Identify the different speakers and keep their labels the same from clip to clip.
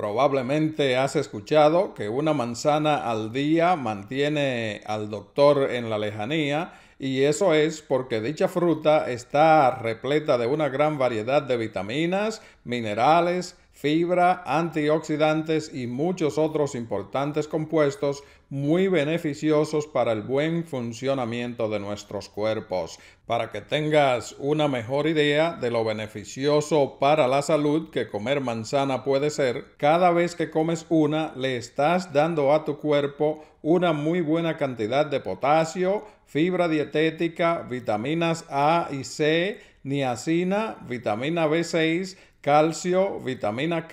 Speaker 1: Probablemente has escuchado que una manzana al día mantiene al doctor en la lejanía y eso es porque dicha fruta está repleta de una gran variedad de vitaminas, minerales, fibra, antioxidantes y muchos otros importantes compuestos muy beneficiosos para el buen funcionamiento de nuestros cuerpos. Para que tengas una mejor idea de lo beneficioso para la salud que comer manzana puede ser, cada vez que comes una le estás dando a tu cuerpo una muy buena cantidad de potasio, fibra dietética, vitaminas A y C, niacina, vitamina B6, calcio, vitamina K,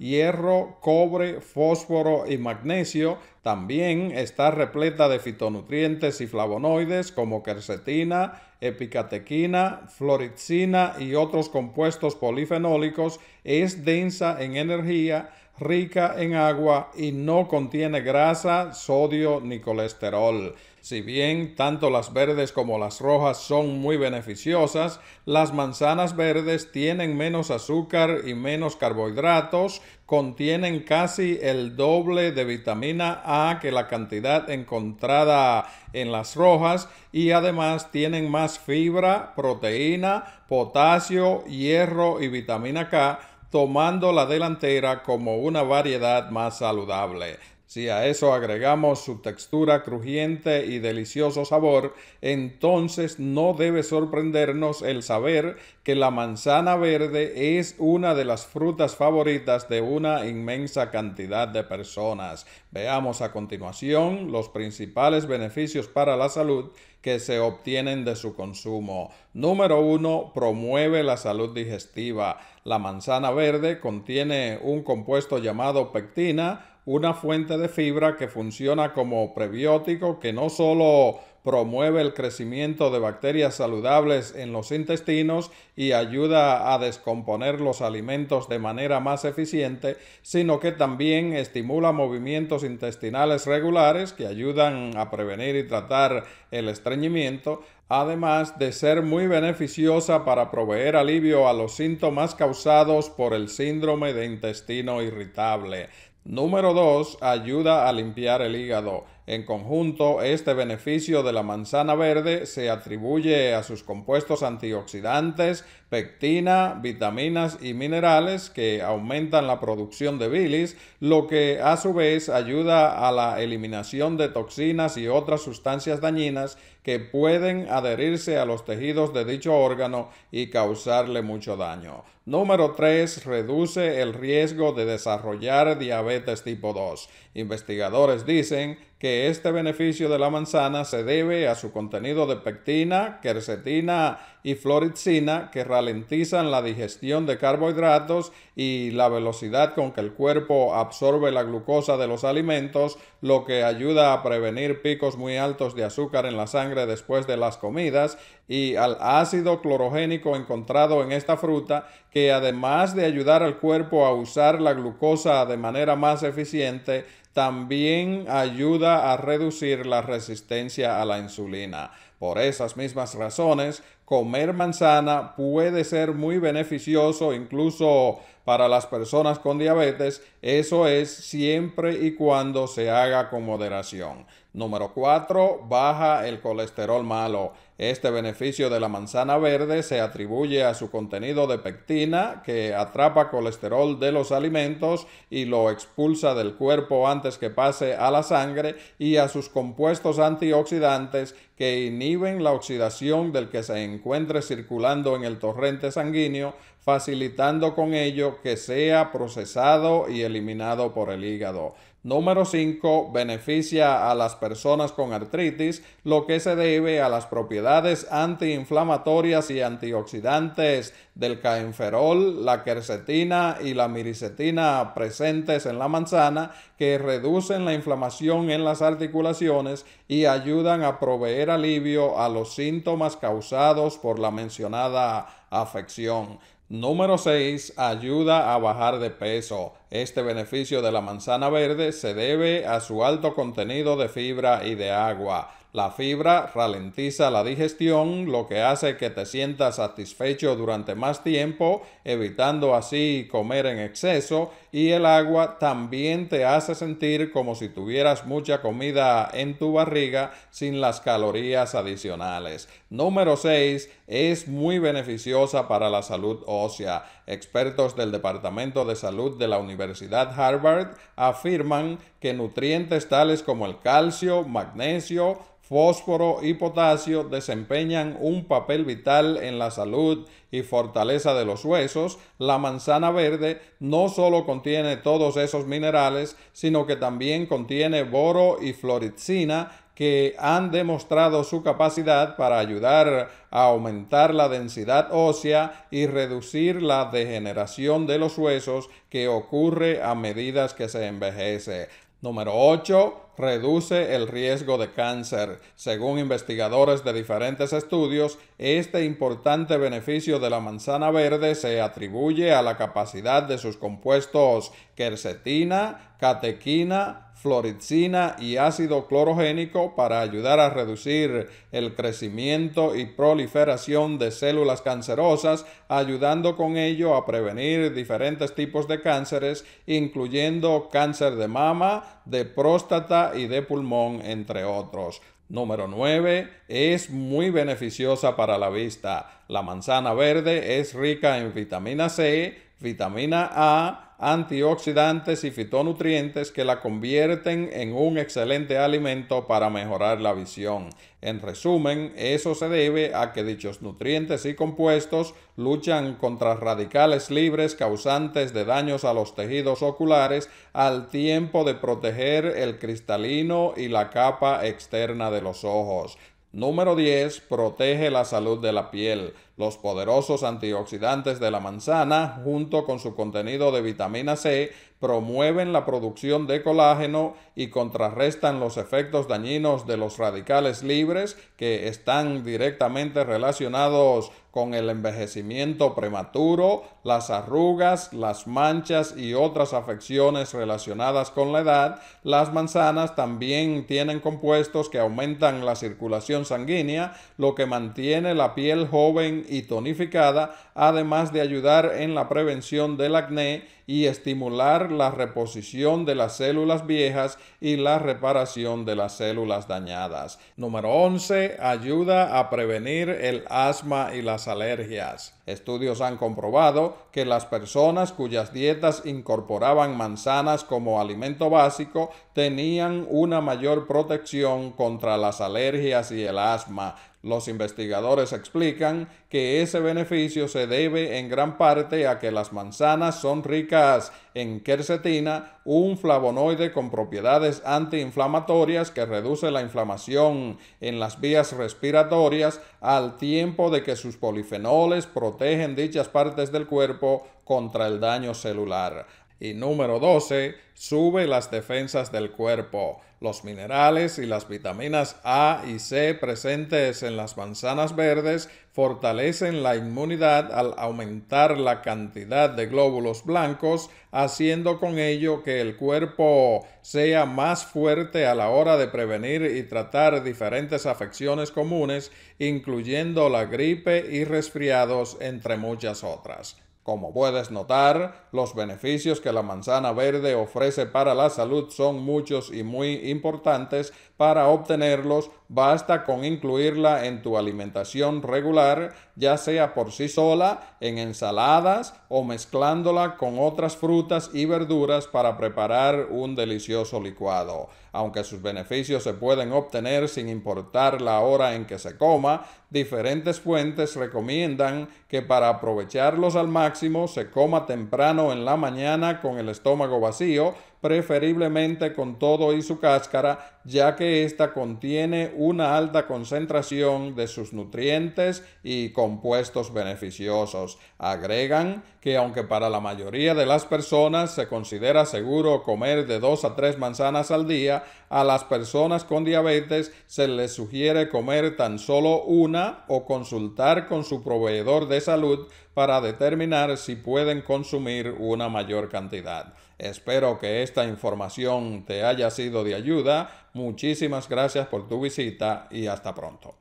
Speaker 1: hierro, cobre, fósforo y magnesio. También está repleta de fitonutrientes y flavonoides como quercetina, epicatequina, floricina y otros compuestos polifenólicos. Es densa en energía rica en agua y no contiene grasa, sodio ni colesterol. Si bien tanto las verdes como las rojas son muy beneficiosas, las manzanas verdes tienen menos azúcar y menos carbohidratos, contienen casi el doble de vitamina A que la cantidad encontrada en las rojas y además tienen más fibra, proteína, potasio, hierro y vitamina K tomando la delantera como una variedad más saludable. Si a eso agregamos su textura crujiente y delicioso sabor, entonces no debe sorprendernos el saber que la manzana verde es una de las frutas favoritas de una inmensa cantidad de personas. Veamos a continuación los principales beneficios para la salud que se obtienen de su consumo. Número uno, Promueve la salud digestiva. La manzana verde contiene un compuesto llamado pectina, una fuente de fibra que funciona como prebiótico que no solo promueve el crecimiento de bacterias saludables en los intestinos y ayuda a descomponer los alimentos de manera más eficiente, sino que también estimula movimientos intestinales regulares que ayudan a prevenir y tratar el estreñimiento, además de ser muy beneficiosa para proveer alivio a los síntomas causados por el síndrome de intestino irritable. Número 2. Ayuda a limpiar el hígado. En conjunto, este beneficio de la manzana verde se atribuye a sus compuestos antioxidantes, pectina, vitaminas y minerales que aumentan la producción de bilis, lo que a su vez ayuda a la eliminación de toxinas y otras sustancias dañinas que pueden adherirse a los tejidos de dicho órgano y causarle mucho daño. Número 3. Reduce el riesgo de desarrollar diabetes tipo 2. Investigadores dicen que este beneficio de la manzana se debe a su contenido de pectina, quercetina y floricina que ralentizan la digestión de carbohidratos y la velocidad con que el cuerpo absorbe la glucosa de los alimentos, lo que ayuda a prevenir picos muy altos de azúcar en la sangre después de las comidas y al ácido clorogénico encontrado en esta fruta, que además de ayudar al cuerpo a usar la glucosa de manera más eficiente, también ayuda a reducir la resistencia a la insulina. Por esas mismas razones, comer manzana puede ser muy beneficioso incluso para las personas con diabetes, eso es siempre y cuando se haga con moderación. Número 4. Baja el colesterol malo. Este beneficio de la manzana verde se atribuye a su contenido de pectina que atrapa colesterol de los alimentos y lo expulsa del cuerpo antes que pase a la sangre y a sus compuestos antioxidantes que inhiben la oxidación del que se encuentre circulando en el torrente sanguíneo, facilitando con ello que sea procesado y eliminado por el hígado. Número 5. Beneficia a las personas con artritis, lo que se debe a las propiedades antiinflamatorias y antioxidantes del caenferol, la quercetina y la miricetina presentes en la manzana que reducen la inflamación en las articulaciones y ayudan a proveer alivio a los síntomas causados por la mencionada afección. Número 6. Ayuda a bajar de peso. Este beneficio de la manzana verde se debe a su alto contenido de fibra y de agua. La fibra ralentiza la digestión, lo que hace que te sientas satisfecho durante más tiempo, evitando así comer en exceso y el agua también te hace sentir como si tuvieras mucha comida en tu barriga sin las calorías adicionales. Número 6. Es muy beneficiosa para la salud ósea. Expertos del Departamento de Salud de la Universidad Harvard afirman que nutrientes tales como el calcio, magnesio, fósforo y potasio desempeñan un papel vital en la salud y fortaleza de los huesos, la manzana verde no solo contiene todos esos minerales, sino que también contiene boro y floricina que han demostrado su capacidad para ayudar a aumentar la densidad ósea y reducir la degeneración de los huesos que ocurre a medida que se envejece. Número 8 reduce el riesgo de cáncer. Según investigadores de diferentes estudios, este importante beneficio de la manzana verde se atribuye a la capacidad de sus compuestos quercetina, catequina, floricina y ácido clorogénico para ayudar a reducir el crecimiento y proliferación de células cancerosas, ayudando con ello a prevenir diferentes tipos de cánceres, incluyendo cáncer de mama, de próstata y de pulmón, entre otros. Número 9. Es muy beneficiosa para la vista. La manzana verde es rica en vitamina C, vitamina A, antioxidantes y fitonutrientes que la convierten en un excelente alimento para mejorar la visión. En resumen, eso se debe a que dichos nutrientes y compuestos luchan contra radicales libres causantes de daños a los tejidos oculares al tiempo de proteger el cristalino y la capa externa de los ojos. Número 10. Protege la salud de la piel. Los poderosos antioxidantes de la manzana, junto con su contenido de vitamina C, promueven la producción de colágeno y contrarrestan los efectos dañinos de los radicales libres que están directamente relacionados con el envejecimiento prematuro, las arrugas, las manchas y otras afecciones relacionadas con la edad. Las manzanas también tienen compuestos que aumentan la circulación sanguínea, lo que mantiene la piel joven y tonificada, además de ayudar en la prevención del acné y estimular la reposición de las células viejas y la reparación de las células dañadas. Número 11. Ayuda a prevenir el asma y las alergias. Estudios han comprobado que las personas cuyas dietas incorporaban manzanas como alimento básico tenían una mayor protección contra las alergias y el asma, los investigadores explican que ese beneficio se debe en gran parte a que las manzanas son ricas en quercetina, un flavonoide con propiedades antiinflamatorias que reduce la inflamación en las vías respiratorias al tiempo de que sus polifenoles protegen dichas partes del cuerpo contra el daño celular. Y número 12, sube las defensas del cuerpo. Los minerales y las vitaminas A y C presentes en las manzanas verdes fortalecen la inmunidad al aumentar la cantidad de glóbulos blancos, haciendo con ello que el cuerpo sea más fuerte a la hora de prevenir y tratar diferentes afecciones comunes, incluyendo la gripe y resfriados, entre muchas otras. Como puedes notar, los beneficios que la manzana verde ofrece para la salud son muchos y muy importantes, para obtenerlos basta con incluirla en tu alimentación regular, ya sea por sí sola, en ensaladas o mezclándola con otras frutas y verduras para preparar un delicioso licuado. Aunque sus beneficios se pueden obtener sin importar la hora en que se coma, diferentes fuentes recomiendan que para aprovecharlos al máximo se coma temprano en la mañana con el estómago vacío, preferiblemente con todo y su cáscara, ya que ésta contiene una alta concentración de sus nutrientes y compuestos beneficiosos. Agregan que aunque para la mayoría de las personas se considera seguro comer de dos a tres manzanas al día, a las personas con diabetes se les sugiere comer tan solo una o consultar con su proveedor de salud para determinar si pueden consumir una mayor cantidad. Espero que esta información te haya sido de ayuda. Muchísimas gracias por tu visita y hasta pronto.